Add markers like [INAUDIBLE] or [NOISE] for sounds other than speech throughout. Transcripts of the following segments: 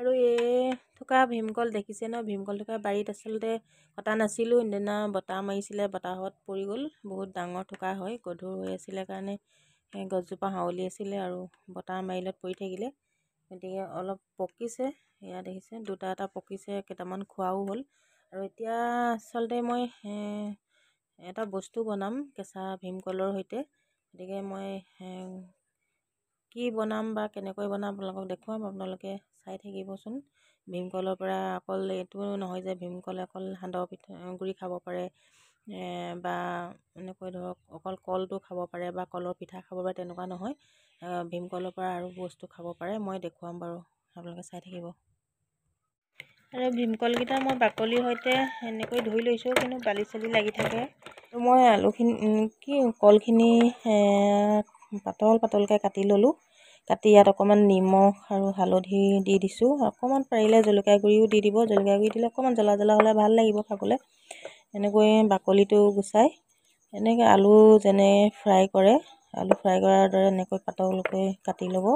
আৰু এই থকা ভীমকল দেখিছে ন ভীমকল থকা বাৰীত আচলতে কটা নাছিলোঁ সেইদিনা বতাহ মাৰিছিলে বতাহত পৰি গ'ল বহুত ডাঙৰ থকা হয় গধুৰ হৈ আছিলে কাৰণে গছজোপা হাঁৱলি আছিলে আৰু বতাহ মাৰিলত পৰি থাকিলে গতিকে অলপ পকিছে এয়া দেখিছে দুটা এটা পকিছে কেইটামান খোৱাও হ'ল আৰু এতিয়া আচলতে মই এটা বস্তু বনাম কেঁচা ভীমকলৰ সৈতে গতিকে মই কি বনাম বা কেনেকৈ বনাম আপোনালোকক দেখুৱাম আপোনালোকে চাই থাকিবচোন ভীমকলৰ পৰা অকল এইটো নহয় যে ভীমকলে অকল সান্দহ পিঠা গুড়ি খাব পাৰে বা এনেকৈ ধৰক অকল কলটো খাব পাৰে বা কলৰ পিঠা খাব পাৰে তেনেকুৱা নহয় ভীমকলৰ পৰা আৰু বস্তু খাব পাৰে মই দেখুৱাম বাৰু আপোনালোকে চাই থাকিব আৰু ভীমকলকেইটা মই বাকলিৰ সৈতে এনেকৈ ধুই লৈছোঁ কিন্তু বালি চালি লাগি থাকে মই আলুখিনি কি কলখিনি পাতল পাতলকৈ কাটি ল'লোঁ কাটি ইয়াত অকণমান নিমখ আৰু হালধি দি দিছোঁ অকণমান পাৰিলে জলকীয়া গুড়িও দি দিব জলকীয়া গুড়ি দিলে অকণমান জ্বলা জ্বলা হ'লে ভাল লাগিব খাবলৈ এনেকৈ বাকলিটো গুচাই এনেকৈ আলু যেনে ফ্ৰাই কৰে আলু ফ্ৰাই কৰাৰ দৰে এনেকৈ পাতলকৈ কাটি ল'ব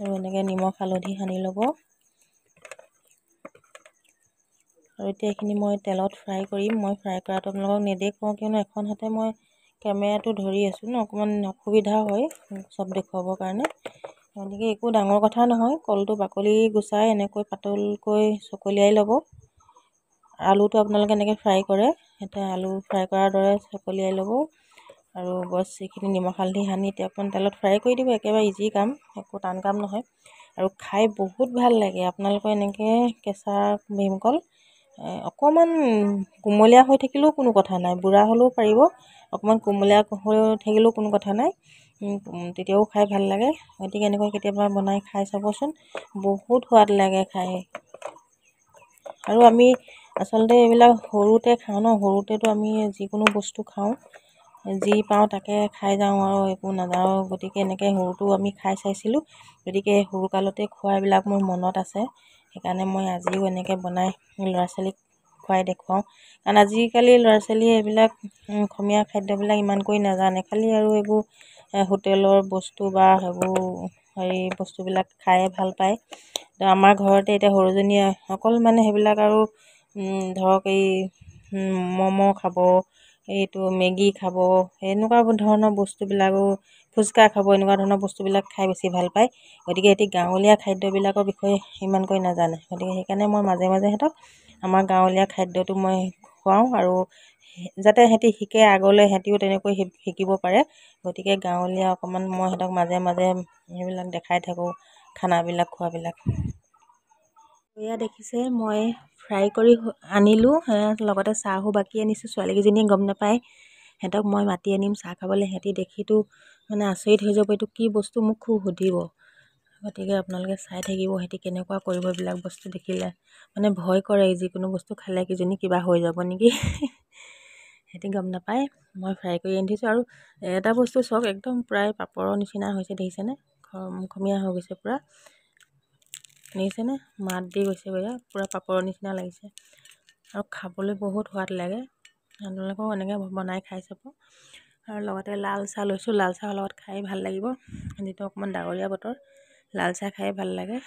আৰু এনেকৈ নিমখ হালধি সানি ল'ব আৰু এতিয়া এইখিনি মই তেলত ফ্ৰাই কৰিম মই ফ্ৰাই কৰাটো আপোনালোকক নেদেখুৱাওঁ কিয়নো এখন হাতে মই কেমেৰাটো ধৰি আছোঁ ন অকণমান অসুবিধা হয় চব দেখুৱাবৰ কাৰণে গতিকে একো ডাঙৰ কথা নহয় কলটো বাকলি গুচাই এনেকৈ পাতলকৈ চকলিয়াই ল'ব আলুটো আপোনালোকে এনেকৈ ফ্ৰাই কৰে এতিয়া আলু ফ্ৰাই কৰাৰ দৰে চকলিয়াই ল'ব আৰু বচ এইখিনি নিমখ হালধি সানি এতিয়া অকণমান তেলত ফ্ৰাই কৰি দিব একেবাৰে ইজি কাম একো টান কাম নহয় আৰু খাই বহুত ভাল লাগে আপোনালোকৰ এনেকৈ কেঁচা ভীমকল অকণমান কোমলীয়া হৈ থাকিলেও কোনো কথা নাই বুঢ়া হ'লেও পাৰিব অকণমান কোমলীয়া হৈ থাকিলেও কোনো কথা নাই তেতিয়াও খাই ভাল লাগে গতিকে এনেকৈ কেতিয়াবা বনাই খাই চাবচোন বহুত সোৱাদ লাগে খাই আৰু আমি আচলতে এইবিলাক সৰুতে খাওঁ ন সৰুতেতো আমি যিকোনো বস্তু খাওঁ যি পাওঁ তাকে খাই যাওঁ আৰু একো নাযাওঁ গতিকে এনেকৈ সৰুতেও আমি খাই চাইছিলোঁ গতিকে সৰুকালতে খোৱাবিলাক মোৰ মনত আছে সেইকাৰণে মই আজিও এনেকৈ বনাই ল'ৰা ছোৱালীক খুৱাই দেখুৱাওঁ কাৰণ আজিকালি ল'ৰা ছোৱালীয়ে এইবিলাক অসমীয়া খাদ্যবিলাক ইমানকৈ নাজানে খালী আৰু এইবোৰ হোটেলৰ বস্তু বা সেইবোৰ হেৰি বস্তুবিলাক খায়ে ভাল পায় তো আমাৰ ঘৰতে এতিয়া সৰুজনীয়ে অকল মানে সেইবিলাক আৰু ধৰক এই ম'ম' খাব এইটো মেগী খাব সেনেকুৱা ধৰণৰ বস্তুবিলাকো ফুচকা খাব এনেকুৱা ধৰণৰ বস্তুবিলাক খাই বেছি ভাল পায় গতিকে সিহঁতি গাঁৱলীয়া খাদ্যবিলাকৰ বিষয়ে সিমানকৈ নাজানে গতিকে সেইকাৰণে মই মাজে মাজে সিহঁতক আমাৰ গাঁৱলীয়া খাদ্যটো মই খুৱাওঁ আৰু যাতে সিহঁতি শিকে আগলৈ সিহঁতিও তেনেকৈ শিকিব পাৰে গতিকে গাঁৱলীয়া অকণমান মই সিহঁতক মাজে মাজে সেইবিলাক দেখাই থাকোঁ খানাবিলাক খোৱাবিলাক এয়া দেখিছে মই ফ্ৰাই কৰি আনিলোঁ লগতে চাহো বাকী আনিছোঁ ছোৱালীকেইজনীয়ে গম নাপায় সিহঁতক মই মাতি আনিম চাহ খাবলৈ সিহঁতি দেখিতো মানে আচৰিত হৈ যাব এইটো কি বস্তু মোক খুব সুধিব গতিকে আপোনালোকে চাই থাকিব সিহঁতি কেনেকুৱা কৰিব এইবিলাক বস্তু দেখিলে মানে ভয় কৰে যিকোনো বস্তু খালে কিজনী কিবা হৈ যাব নেকি [LAUGHS] সিহঁতি গম নাপায় মই ফ্ৰাই কৰি আনি থৈছোঁ আৰু এটা বস্তু চাওক একদম প্ৰায় পাপৰৰ নিচিনা হৈছে দেখিছেনে খমখমীয়া হৈ গৈছে পূৰা নে মাত দি গৈছে বেয়া পূৰা পাপৰৰ নিচিনা লাগিছে আৰু খাবলৈ বহুত সোৱাদ লাগে আপোনালোকেও এনেকৈ বনাই খাই চাব আৰু লগতে লাল চাহ লৈছোঁ লাল চাহৰ লগত খাই ভাল লাগিব যিটো অকণমান ডাৱৰীয়া বতৰ লাল চাহ খাই ভাল লাগে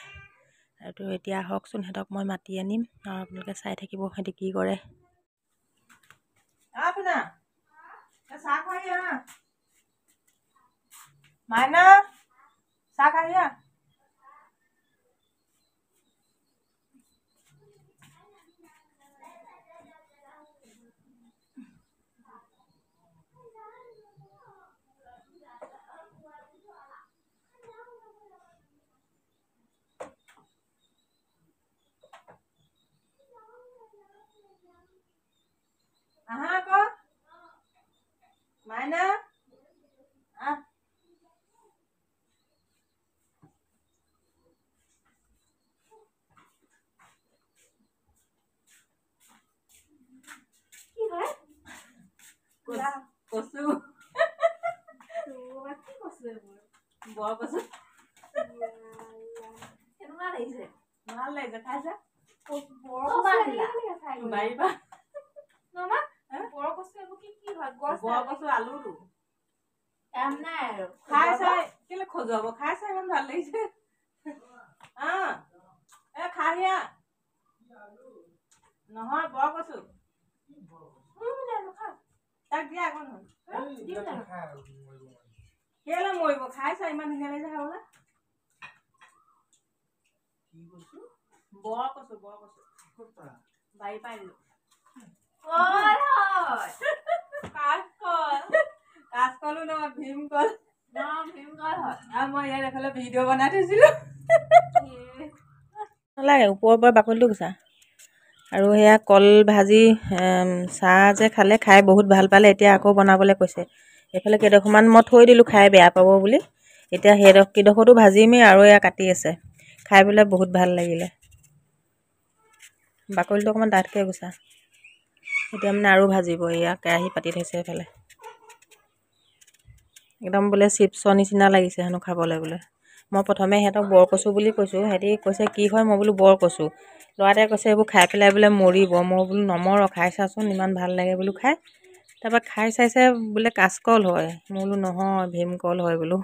আৰু এতিয়া আহকচোন সিহঁতক মই মাতি আনিম আৰু আপোনালোকে চাই থাকিব সিহঁতি কি কৰে লাগিছে ভাল লাগিছে খাইছা কেলে মৰিব খাইছা ইমান ধুনীয়া লাগিছে খাবলৈ নালাগে ওপৰৰ পৰা বাকলিটো গুচা আৰু সেয়া কল ভাজি চাহ যে খালে খাই বহুত ভাল পালে এতিয়া আকৌ বনাবলৈ কৈছে এইফালে কেইডোখৰমান মই থৈ দিলোঁ খাই বেয়া পাব বুলি এতিয়া সেইডোখ কেইডোখৰতো ভাজিমেই আৰু এয়া কাটি আছে খাই পেলাই বহুত ভাল লাগিলে বাকলিটো অকণমান ডাঠকৈ গুচা এতিয়া মানে আৰু ভাজিব এয়া কেৰাহী পাতি থৈছে এফালে একদম বোলে চিপ্ছৰ নিচিনা লাগিছে হেনো খাবলৈ বোলে মই প্ৰথমে সিহঁতক বৰ কচু বুলি কৈছোঁ সিহঁতি কৈছে কি হয় মই বোলো বৰ কচু ল'ৰাটোৱে কৈছে এইবোৰ খাই পেলাই বোলে মৰিব মই বোলো নমৰ খাই চাচোন ইমান ভাল লাগে বোলো খাই তাৰপৰা খাই চাইছে বোলে কাচকল হয় মই বোলো নহয় ভীমকল হয় বোলো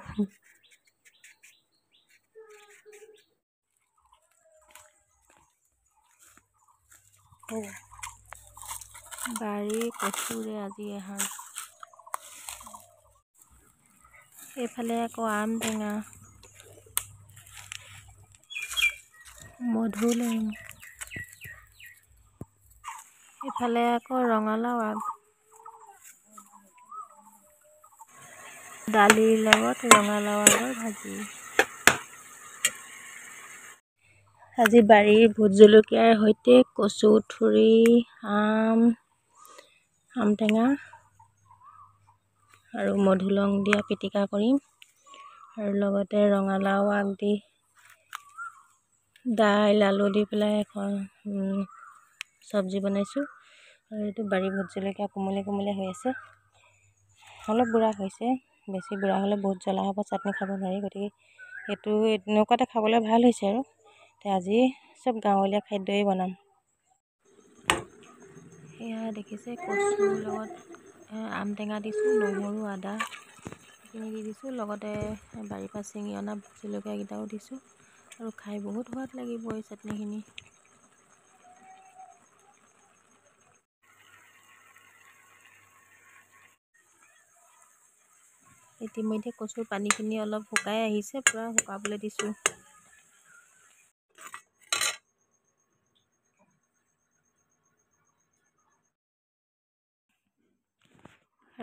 কচু বাৰী কচুৰে আজি এসাঁজ এইফালে আকৌ আম টেঙা মধুলেং এইফালে আকৌ ৰঙালাও আগ দালিৰ লগত ৰঙালাও আগৰ ভাজি আজি বাৰীৰ ভোট জলকীয়াৰ সৈতে কচু থুৰি আম আম টেঙা আৰু মধুলং দিয়া পিটিকা কৰিম আৰু লগতে ৰঙালাও আগ দি দাইল আলু দি পেলাই এখন চব্জি বনাইছোঁ আৰু এইটো বাৰী ভোট জলকীয়া কোমলীয়া কোমলীয়া হৈ আছে অলপ বুঢ়া হৈছে বেছি বুঢ়া হ'লে বহুত জ্বলা হ'ব চাটনি খাব নোৱাৰি গতিকে সেইটো এনেকুৱাতে খাবলৈ ভাল হৈছে আৰু তে আজি চব গাঁৱলীয়া খাদ্যই বনাম সেয়া দেখিছে কচুৰ লগত আমটেঙা দিছোঁ নহৰু আদা এইখিনি দি দিছোঁ লগতে বাৰীৰ পৰা চিঙি অনা জলকীয়াকেইটাও দিছোঁ আৰু খাই বহুত সোৱাদ লাগিব এই চাটনিখিনি ইতিমধ্যে কচুৰ পানীখিনি অলপ শুকাই আহিছে পূৰা শুকাবলৈ দিছোঁ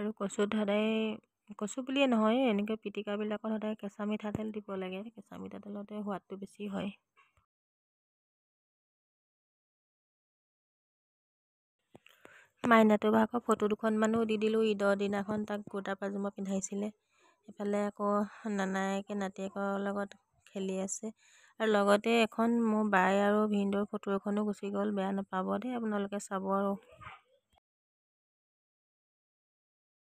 আৰু কচুত সদায় কচু বুলিয়ে নহয় এনেকৈ পিটিকাবিলাকত সদায় কেঁচা মিঠাতেল দিব লাগে কেঁচা মিঠাতেলতে সোৱাদটো বেছি হয় মাইনাটো ভাগৰ ফটো দুখনমানো দি দিলোঁ ঈদৰ দিনাখন তাক কুৰ্তা পাজামা পিন্ধাইছিলে এফালে আকৌ নানায়েকে নাতিয়েকৰ লগত খেলি আছে আৰু লগতে এখন মোৰ বাই আৰু ভিনদেউৰ ফটো এখনো গুচি গ'ল বেয়া নাপাব দেই আপোনালোকে চাব আৰু